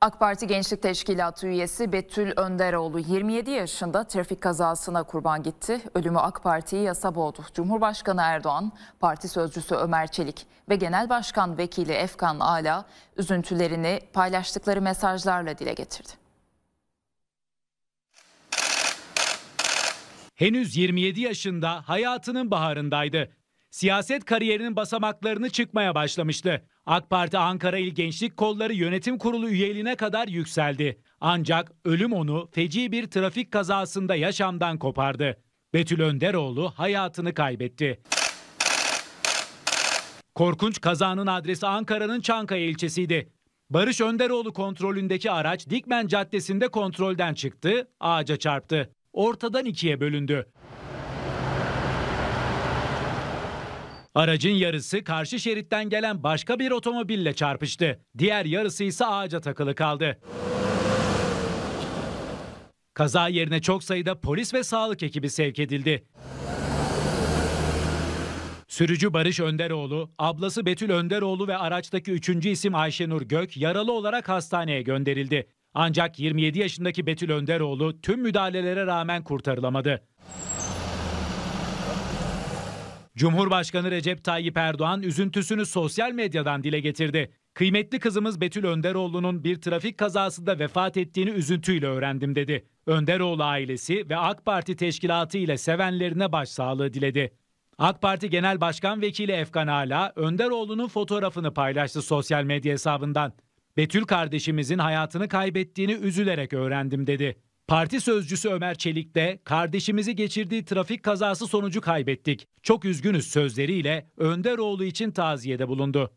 AK Parti Gençlik Teşkilatı üyesi Betül Önderoğlu 27 yaşında trafik kazasına kurban gitti. Ölümü AK Parti'yi yasa boğdu. Cumhurbaşkanı Erdoğan, parti sözcüsü Ömer Çelik ve Genel Başkan Vekili Efkan Ala üzüntülerini paylaştıkları mesajlarla dile getirdi. Henüz 27 yaşında hayatının baharındaydı. Siyaset kariyerinin basamaklarını çıkmaya başlamıştı. AK Parti Ankara İl Gençlik Kolları Yönetim Kurulu üyeliğine kadar yükseldi. Ancak ölüm onu feci bir trafik kazasında yaşamdan kopardı. Betül Önderoğlu hayatını kaybetti. Korkunç kazanın adresi Ankara'nın Çankaya ilçesiydi. Barış Önderoğlu kontrolündeki araç Dikmen Caddesi'nde kontrolden çıktı, ağaca çarptı. Ortadan ikiye bölündü. Aracın yarısı karşı şeritten gelen başka bir otomobille çarpıştı. Diğer yarısı ise ağaca takılı kaldı. Kaza yerine çok sayıda polis ve sağlık ekibi sevk edildi. Sürücü Barış Önderoğlu, ablası Betül Önderoğlu ve araçtaki üçüncü isim Ayşenur Gök yaralı olarak hastaneye gönderildi. Ancak 27 yaşındaki Betül Önderoğlu tüm müdahalelere rağmen kurtarılamadı. Cumhurbaşkanı Recep Tayyip Erdoğan üzüntüsünü sosyal medyadan dile getirdi. Kıymetli kızımız Betül Önderoğlu'nun bir trafik kazasında vefat ettiğini üzüntüyle öğrendim dedi. Önderoğlu ailesi ve AK Parti teşkilatı ile sevenlerine başsağlığı diledi. AK Parti Genel Başkan Vekili Efkan Ala, Önderoğlu'nun fotoğrafını paylaştı sosyal medya hesabından. Betül kardeşimizin hayatını kaybettiğini üzülerek öğrendim dedi. Parti sözcüsü Ömer Çelik de kardeşimizi geçirdiği trafik kazası sonucu kaybettik. Çok üzgünüz sözleriyle Önderoğlu için taziyede bulundu.